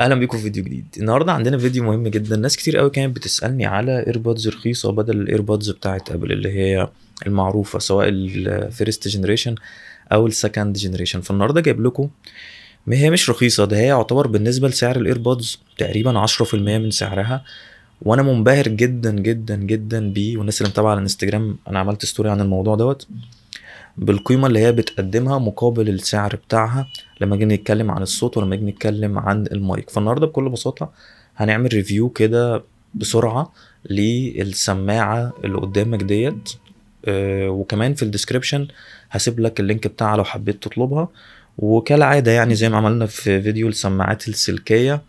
اهلا بيكم في فيديو جديد النهارده عندنا فيديو مهم جدا ناس كتير قوي كانت بتسالني على ايربودز رخيصه بدل الايربودز بتاعه ابل اللي هي المعروفه سواء الفيرست جنريشن او السكند جنريشن فالنهارده جايب لكم ما هي مش رخيصه ده هي يعتبر بالنسبه لسعر الايربودز تقريبا 10% من سعرها وانا منبهر جدا جدا جدا بيه والناس اللي متابعه على الانستجرام انا عملت ستوري عن الموضوع دوت بالقيمه اللي هي بتقدمها مقابل السعر بتاعها لما جينا نتكلم عن الصوت ولما جينا نتكلم عن المايك فالنهارده بكل بساطه هنعمل ريفيو كده بسرعه للسماعه اللي قدامك ديت آه، وكمان في الديسكربشن هسيب لك اللينك بتاعها لو حبيت تطلبها وكالعاده يعني زي ما عملنا في فيديو السماعات السلكيه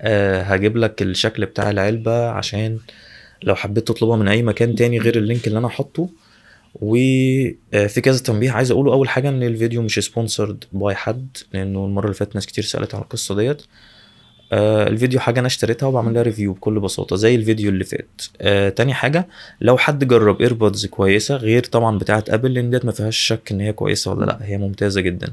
آه، هجيب لك الشكل بتاع العلبه عشان لو حبيت تطلبها من اي مكان تاني غير اللينك اللي انا حطه وفي كذا تنبيه عايز اقوله اول حاجه ان الفيديو مش سبونسرد باي حد لانه المره اللي فاتت ناس كتير سالت على القصه ديت آه الفيديو حاجه انا اشتريتها وبعمل لها ريفيو بكل بساطه زي الفيديو اللي فات آه تاني حاجه لو حد جرب ايربودز كويسه غير طبعا بتاعه ابل لان ديت ما فيهاش شك ان هي كويسه ولا لا هي ممتازه جدا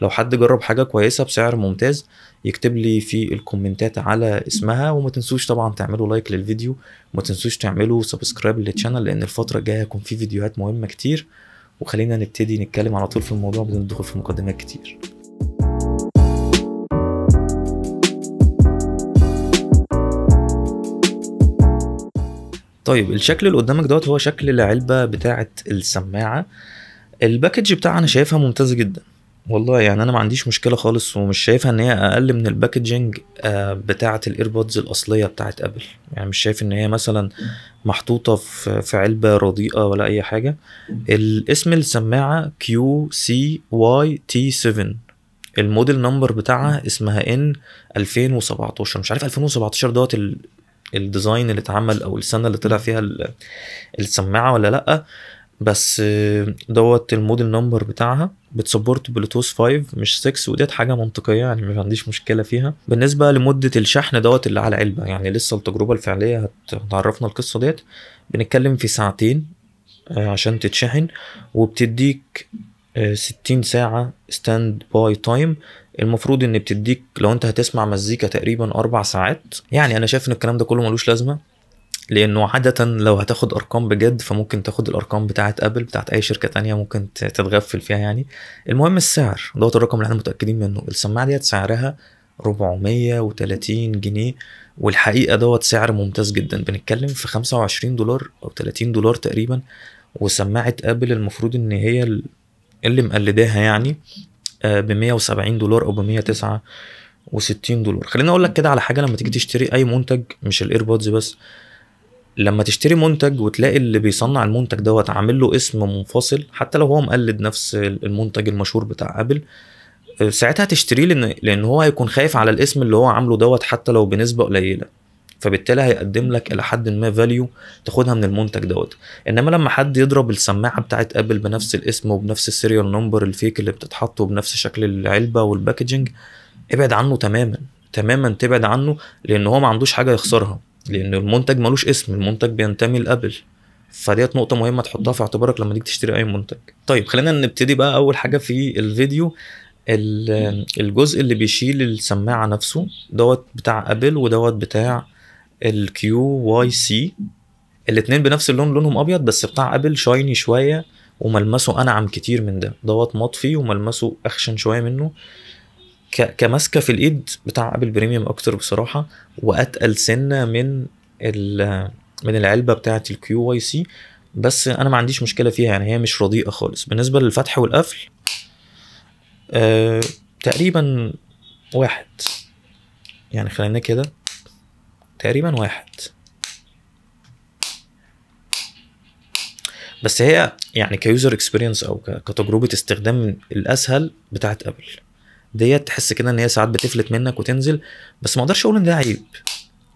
لو حد جرب حاجه كويسه بسعر ممتاز يكتب لي في الكومنتات على اسمها وما تنسوش طبعا تعملوا لايك للفيديو وما تنسوش تعملوا سبسكرايب للشانل لان الفتره الجايه هيكون في فيديوهات مهمه كتير وخلينا نبتدي نتكلم على طول في الموضوع بدون الدخول في مقدمات كتير طيب الشكل اللي قدامك دوت هو شكل العلبه بتاعه السماعه الباكج بتاعها انا شايفها ممتازه جدا والله يعني انا ما عنديش مشكله خالص ومش شايفها ان هي اقل من الباكجنج آه، بتاعه الايربودز الاصليه بتاعه ابل يعني مش شايف ان هي مثلا محطوطه في علبه رديئه ولا اي حاجه الاسم السماعه كيو سي واي تي 7 الموديل نمبر بتاعها اسمها ان 2017 مش عارف 2017 دوت الديزاين اللي اتعمل او السنه اللي طلع فيها السماعه ولا لا بس آه، دوت الموديل نمبر بتاعها بتسبورت بلوتوث 5 مش 6 وديت حاجه منطقيه يعني ما عنديش مشكله فيها بالنسبه لمده الشحن دوت اللي على علبه يعني لسه التجربه الفعليه هتعرفنا القصه ديت بنتكلم في ساعتين آه، عشان تتشحن وبتديك 60 آه، ساعه ستاند باي تايم المفروض ان بتديك لو انت هتسمع مزيكا تقريبا اربع ساعات يعني انا شايف ان الكلام ده كله ملوش لازمه لانه عاده لو هتاخد ارقام بجد فممكن تاخد الارقام بتاعه ابل بتاعه اي شركه تانية ممكن تتغفل فيها يعني المهم السعر دوت الرقم اللي احنا متاكدين منه السماعه ديت سعرها 430 جنيه والحقيقه دوت سعر ممتاز جدا بنتكلم في 25 دولار او 30 دولار تقريبا وسماعه ابل المفروض ان هي اللي مقلداها يعني آه، ب 170 دولار او ب 169 دولار خليني اقول لك كده على حاجه لما تيجي تشتري اي منتج مش الايربودز بس لما تشتري منتج وتلاقي اللي بيصنع المنتج دوت عامل له اسم منفصل حتى لو هو مقلد نفس المنتج المشهور بتاع ابل آه، ساعتها تشتريه لان لان هو هيكون خايف على الاسم اللي هو عامله دوت حتى لو بنسبه قليله فبالتالي هيقدم لك الى حد ما فاليو تاخدها من المنتج دوت انما لما حد يضرب السماعه بتاعت ابل بنفس الاسم وبنفس السيريال نمبر الفيك اللي بتتحط وبنفس شكل العلبه والباكجنج ابعد عنه تماما تماما تبعد عنه لان هو ما عندوش حاجه يخسرها لان المنتج ملوش اسم المنتج بينتمي لابل فديت نقطة مهمة تحطها في اعتبارك لما تيجي تشتري أي منتج. طيب خلينا نبتدي بقى أول حاجة في الفيديو الجزء اللي بيشيل السماعة نفسه دوت بتاع أبل ودوت بتاع الكيو واي سي الاثنين بنفس اللون لونهم ابيض بس بتاع ابل شايني شويه وملمسه انعم كتير من ده دوت مطفي وملمسه اخشن شويه منه ك... كماسكه في الايد بتاع ابل بريميوم اكتر بصراحه واتقل سنه من ال... من العلبه بتاعه الكيو واي سي بس انا ما عنديش مشكله فيها يعني هي مش رديئه خالص بالنسبه للفتح والقفل أه تقريبا واحد يعني خلينا كده تقريبا واحد بس هي يعني كيوزر اكسبيرينس او كتجربه استخدام الاسهل بتاعت ابل ديت تحس كده ان هي ساعات بتفلت منك وتنزل بس ما اقدرش اقول ان ده عيب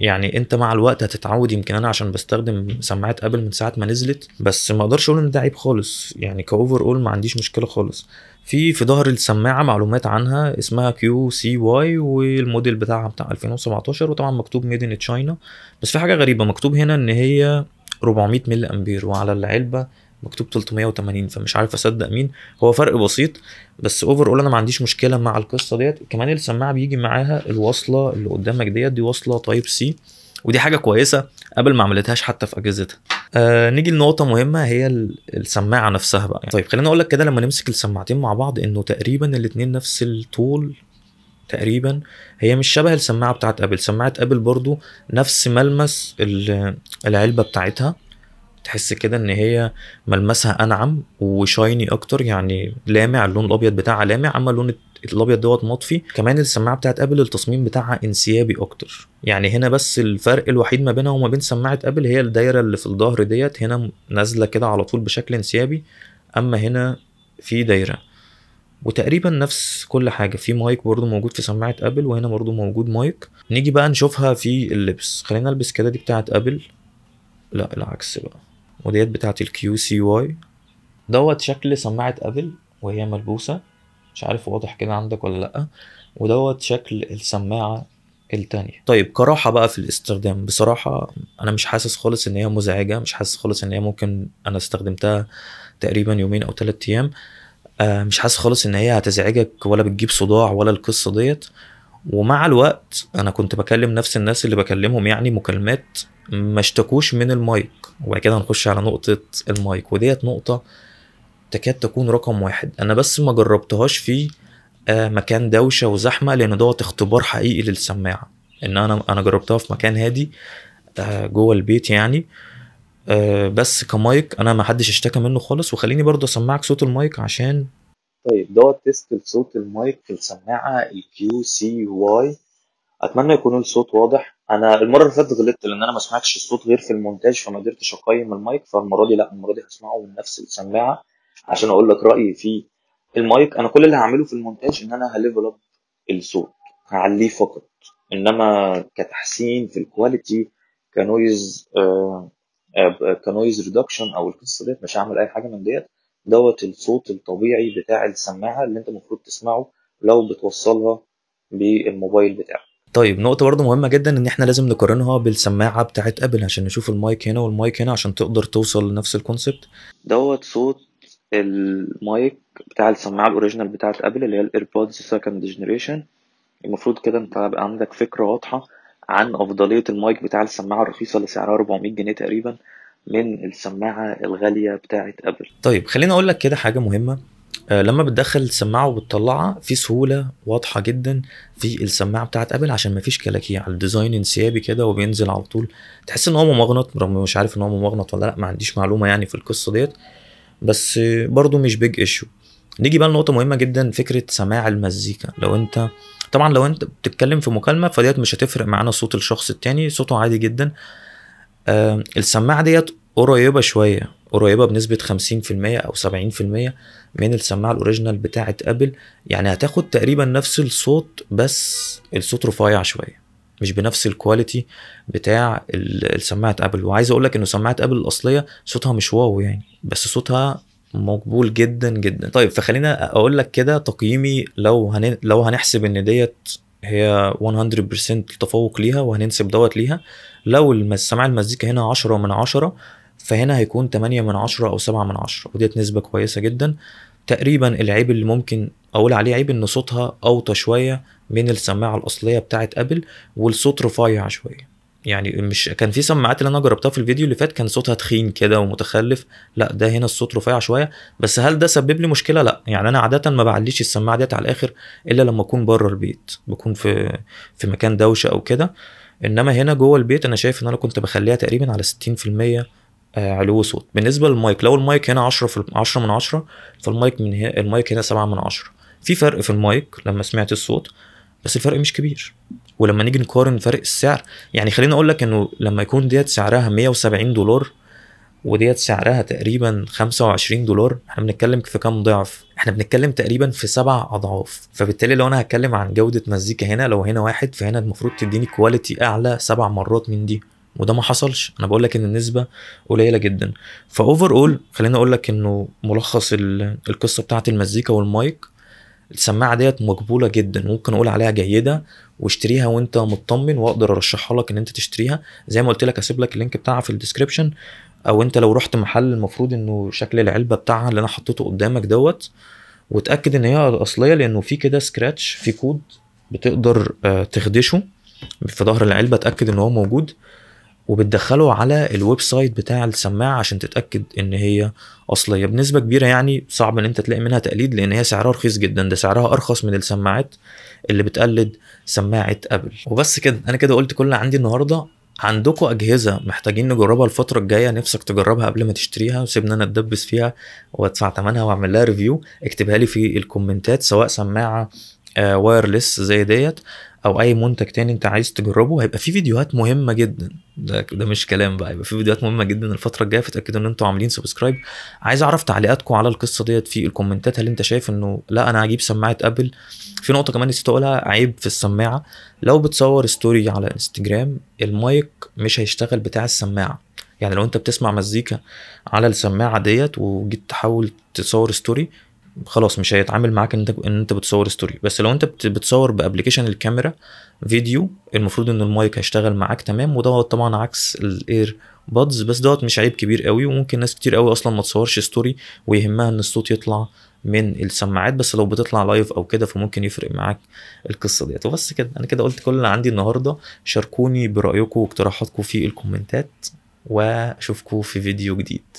يعني انت مع الوقت هتتعود يمكن انا عشان بستخدم سماعات ابل من ساعه ما نزلت بس ما اقدرش اقول ان ده عيب خالص يعني كاوفر اول ما عنديش مشكله خالص في في ظهر السماعه معلومات عنها اسمها كيو سي واي والموديل بتاعها بتاع 2017 وطبعا مكتوب ميد ان تشاينا بس في حاجه غريبه مكتوب هنا ان هي 400 ملي امبير وعلى العلبه مكتوب 380 فمش عارف اصدق مين هو فرق بسيط بس اوفر اول انا ما عنديش مشكله مع القصه ديت كمان السماعه بيجي معاها الوصله اللي قدامك ديت دي وصله تايب سي ودي حاجه كويسه قبل ما عملتهاش حتى في اجهزتها آه نيجي لنقطه مهمه هي السماعه نفسها بقى يعني. طيب خليني اقول لك كده لما نمسك السماعتين مع بعض انه تقريبا الاثنين نفس الطول تقريبا هي مش شبه السماعه بتاعت ابل سماعه ابل برضو نفس ملمس العلبه بتاعتها تحس كده ان هي ملمسها انعم وشايني اكتر يعني لامع اللون الابيض بتاعها لامع اما لون الابيض دوت مطفي كمان السماعه بتاعت ابل التصميم بتاعها انسيابي اكتر يعني هنا بس الفرق الوحيد ما بينها وما بين سماعه ابل هي الدايره اللي في الظهر ديت هنا نازله كده على طول بشكل انسيابي اما هنا في دايره وتقريبا نفس كل حاجة في مايك برضو موجود في سماعة أبل وهنا برضو موجود مايك نيجي بقى نشوفها في اللبس خلينا ألبس كده دي بتاعت أبل لا العكس بقى وديت بتاعت الكيو سي واي دوت شكل سماعة أبل وهي ملبوسة مش عارف واضح كده عندك ولا لا ودوت شكل السماعه التانية طيب كراحة بقى في الاستخدام بصراحة أنا مش حاسس خالص إن هي مزعجة مش حاسس خالص إن هي ممكن أنا استخدمتها تقريبا يومين أو ثلاثة أيام آه، مش حاسس خالص إن هي هتزعجك ولا بتجيب صداع ولا القصة ديت ومع الوقت أنا كنت بكلم نفس الناس اللي بكلمهم يعني مكالمات ما اشتكوش من المايك وبعد كده هنخش على نقطة المايك وديت نقطة تكاد تكون رقم واحد انا بس ما جربتهاش في آه، مكان دوشه وزحمه لان دوت اختبار حقيقي للسماعه ان انا انا جربتها في مكان هادي آه، جوه البيت يعني آه، بس كمايك انا ما حدش اشتكى منه خالص وخليني برضه اسمعك صوت المايك عشان طيب دوت تيست لصوت المايك في السماعه الكيو سي واي اتمنى يكون الصوت واضح انا المره اللي فاتت غلطت لان انا ما سمعتش الصوت غير في المونتاج فما قدرتش اقيم المايك فالمره دي لا المره دي هسمعه من نفس السماعه عشان اقول لك رايي في المايك انا كل اللي هعمله في المونتاج ان انا هليفل اب الصوت هعليه فقط انما كتحسين في الكواليتي كنويز آه آه كنويز ريدكشن او القصه ديت مش هعمل اي حاجه من ديت دوت الصوت الطبيعي بتاع السماعه اللي انت المفروض تسمعه لو بتوصلها بالموبايل بتاعك طيب نقطة برضه مهمة جدا ان احنا لازم نقارنها بالسماعة بتاعت ابل عشان نشوف المايك هنا والمايك هنا عشان تقدر توصل لنفس الكونسبت دوت صوت المايك بتاع السماعه الاوريجينال بتاعه ابل اللي هي الايربودز سكند جنريشن المفروض كده انت بقى عندك فكره واضحه عن افضليه المايك بتاع السماعه الرخيصه اللي سعرها 400 جنيه تقريبا من السماعه الغاليه بتاعه ابل طيب خليني اقول لك كده حاجه مهمه آه، لما بتدخل السماعه وبتطلعها في سهوله واضحه جدا في السماعه بتاعت ابل عشان مفيش كلاكيع الديزاين انسيابي كده وبينزل على طول تحس ان هو ممغنط رغم مش عارف ان هو ممغنط ولا لا ما عنديش معلومه يعني في القصه ديت بس برضو مش بيج ايشو نيجي بقى لنقطه مهمه جدا فكره سماع المزيكا لو انت طبعا لو انت بتتكلم في مكالمه فديت مش هتفرق معانا صوت الشخص التاني صوته عادي جدا آه السماعه ديت قريبه شويه قريبه بنسبه 50% او 70% من السماعه الاوريجينال بتاعه ابل يعني هتاخد تقريبا نفس الصوت بس الصوت رفيع شويه مش بنفس الكواليتي بتاع سماعه ابل وعايز اقول لك انه سماعه ابل الاصليه صوتها مش واو يعني بس صوتها مقبول جدا جدا طيب فخلينا اقول لك كده تقييمي لو هن... لو هنحسب ان ديت هي 100% تفوق ليها وهننسب دوت ليها لو سماع المزيكا هنا 10 من 10 فهنا هيكون 8 من 10 او 7 من 10 وديت نسبه كويسه جدا تقريبا العيب اللي ممكن اقول عليه عيب ان صوتها اوطى شويه من السماعه الاصليه بتاعه ابل والصوت رفيع شويه يعني مش كان في سماعات اللي انا جربتها في الفيديو اللي فات كان صوتها تخين كده ومتخلف لا ده هنا الصوت رفيع شويه بس هل ده سبب لي مشكله لا يعني انا عاده ما بعليش السماعه ديت على الاخر الا لما اكون بره البيت بكون في في مكان دوشه او كده انما هنا جوه البيت انا شايف ان انا كنت بخليها تقريبا على 60% آه، علو صوت بالنسبه للمايك لو المايك هنا 10 في 10 من 10 فالمايك من هنا المايك هنا 7 من 10 في فرق في المايك لما سمعت الصوت بس الفرق مش كبير ولما نيجي نقارن فرق السعر يعني خليني اقول لك انه لما يكون ديت سعرها 170 دولار وديت سعرها تقريبا 25 دولار احنا بنتكلم في كام ضعف احنا بنتكلم تقريبا في سبع اضعاف فبالتالي لو انا هتكلم عن جوده مزيكا هنا لو هنا واحد فهنا المفروض تديني كواليتي اعلى سبع مرات من دي وده ما حصلش انا بقول لك ان النسبه قليله جدا فاوفر اول خليني اقول لك انه ملخص القصه بتاعت المزيكا والمايك السماعه ديت مقبوله جدا ممكن اقول عليها جيده واشتريها وانت مطمن واقدر ارشحها لك ان انت تشتريها زي ما قلت لك هسيب لك اللينك بتاعها في الديسكربشن او انت لو رحت محل المفروض انه شكل العلبه بتاعها اللي انا حطيته قدامك دوت وتاكد ان هي الاصليه لانه في كده سكراتش في كود بتقدر آه، تخدشه في ظهر العلبه اتاكد ان هو موجود وبتدخله على الويب سايت بتاع السماعه عشان تتاكد ان هي اصليه بنسبه كبيره يعني صعب ان انت تلاقي منها تقليد لان هي سعرها رخيص جدا ده سعرها ارخص من السماعات اللي بتقلد سماعه ابل وبس كده انا كده قلت كل اللي عندي النهارده عندكم اجهزه محتاجين نجربها الفتره الجايه نفسك تجربها قبل ما تشتريها وسيبنا انا اتدبس فيها وادفع ثمنها واعمل لها ريفيو اكتبها لي في الكومنتات سواء سماعه وايرلس آه، زي ديت او اي منتج تاني انت عايز تجربه هيبقى في فيديوهات مهمه جدا ده, ده مش كلام بقى هيبقى في فيديوهات مهمه جدا الفتره الجايه فتاكدوا ان انتوا عاملين سبسكرايب عايز اعرف تعليقاتكم على القصه ديت في الكومنتات هل انت شايف انه لا انا هجيب سماعه ابل في نقطه كمان نسيت اقولها عيب في السماعه لو بتصور ستوري على انستجرام المايك مش هيشتغل بتاع السماعه يعني لو انت بتسمع مزيكا على السماعه ديت وجيت تحاول تصور ستوري خلاص مش هيتعامل معاك ان انت ان انت بتصور ستوري بس لو انت بتصور بابلكيشن الكاميرا فيديو المفروض ان المايك هيشتغل معاك تمام ودوت طبعا عكس الاير بادز بس دوت مش عيب كبير قوي وممكن ناس كتير قوي اصلا ما تصورش ستوري ويهمها ان الصوت يطلع من السماعات بس لو بتطلع لايف او كده فممكن يفرق معاك القصه ديت وبس كده انا كده قلت كل اللي عندي النهارده شاركوني برايكم واقتراحاتكم في الكومنتات واشوفكم في فيديو جديد